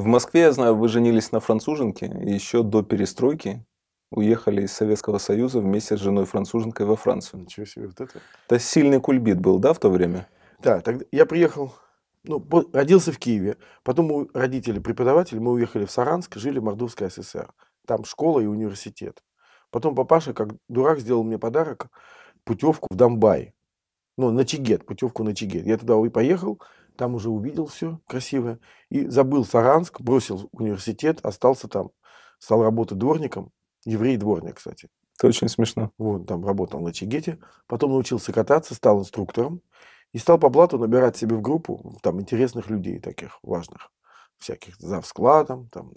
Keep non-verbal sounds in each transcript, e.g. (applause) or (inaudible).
В Москве, я знаю, вы женились на француженке еще до перестройки. Уехали из Советского Союза вместе с женой француженкой во Францию. Ничего себе, вот это. Это сильный кульбит был, да, в то время? Да, тогда я приехал, ну, родился в Киеве, потом родители преподаватели, мы уехали в Саранск, жили в Мордовской ССР. Там школа и университет. Потом папаша, как дурак, сделал мне подарок, путевку в Донбай. Ну, на Чигет, путевку на Чигет. Я туда и поехал, там уже увидел все красивое и забыл Саранск, бросил университет, остался там. Стал работать дворником, еврей-дворник, кстати. Это очень смешно. Вот, там работал на Чигете, потом научился кататься, стал инструктором и стал по блату набирать себе в группу там интересных людей таких важных, всяких зав складом, там,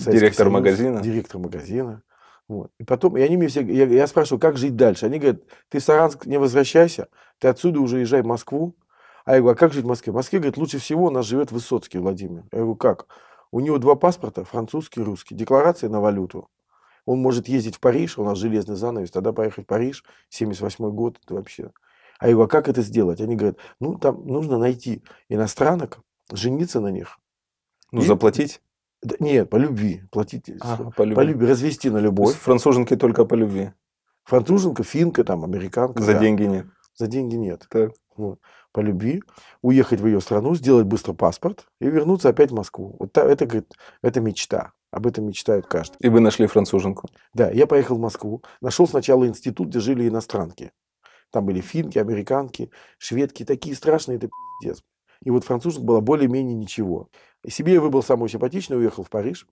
директор Союз, магазина. Директор магазина. Вот. И потом, и они мне все, я, я спрашиваю, как жить дальше? Они говорят, ты в Саранск не возвращайся, ты отсюда уже езжай в Москву, а я говорю, а как жить в Москве? В Москве, говорит, лучше всего у нас живет Высоцкий Владимир. Я говорю, как? У него два паспорта, французский и русский. Декларация на валюту. Он может ездить в Париж, у нас железный занавес, тогда поехать в Париж, 78 год, это вообще. А я говорю, а как это сделать? Они говорят, ну, там нужно найти иностранок, жениться на них. Ну, и... заплатить? Да, нет, по любви. Платить. А, по, любви. по любви. Развести на любовь. Француженки только по любви. Француженка, финка, там, американка. За да. деньги нет за деньги нет. Так. Вот. любви, уехать в ее страну, сделать быстро паспорт и вернуться опять в Москву. Вот та, это, говорит, это мечта. Об этом мечтают каждый. И вы нашли француженку? Да, я поехал в Москву. Нашел сначала институт, где жили иностранки. Там были финки, американки, шведки. Такие страшные, это пиздец. И вот француженка была более-менее ничего. И себе я выбрал самую симпатичную, уехал в Париж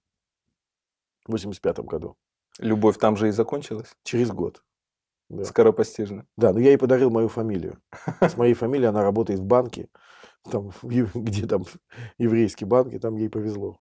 в 85 году. Любовь там же и закончилась? Через год. Да. Скоропостижно. Да, но ну, я ей подарил мою фамилию. С моей фамилией она работает в банке, там, (laughs) где там еврейские банки. там ей повезло.